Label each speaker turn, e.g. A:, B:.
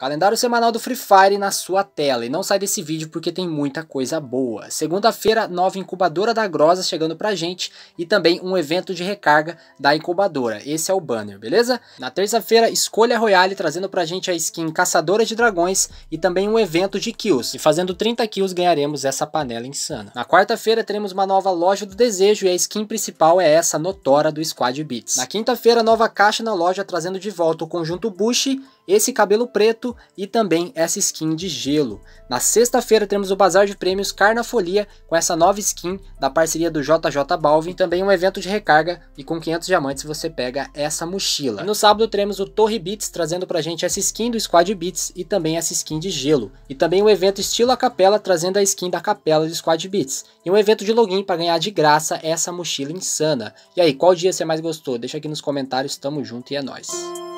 A: Calendário semanal do Free Fire na sua tela. E não sai desse vídeo porque tem muita coisa boa. Segunda-feira, nova incubadora da Grosa chegando pra gente e também um evento de recarga da incubadora. Esse é o banner, beleza? Na terça-feira, Escolha Royale trazendo pra gente a skin Caçadora de Dragões e também um evento de kills. E fazendo 30 kills ganharemos essa panela insana. Na quarta-feira, teremos uma nova loja do desejo e a skin principal é essa Notora do Squad Beats. Na quinta-feira, nova caixa na loja trazendo de volta o conjunto Bush esse cabelo preto e também essa skin de gelo. Na sexta-feira temos o Bazar de Prêmios Carnafolia com essa nova skin da parceria do JJ Balvin, também um evento de recarga e com 500 diamantes você pega essa mochila. E no sábado teremos o Torre Beats trazendo pra gente essa skin do Squad Beats e também essa skin de gelo. E também o um evento estilo a capela trazendo a skin da capela do Squad Beats. E um evento de login para ganhar de graça essa mochila insana. E aí, qual dia você mais gostou? Deixa aqui nos comentários, tamo junto e é nóis.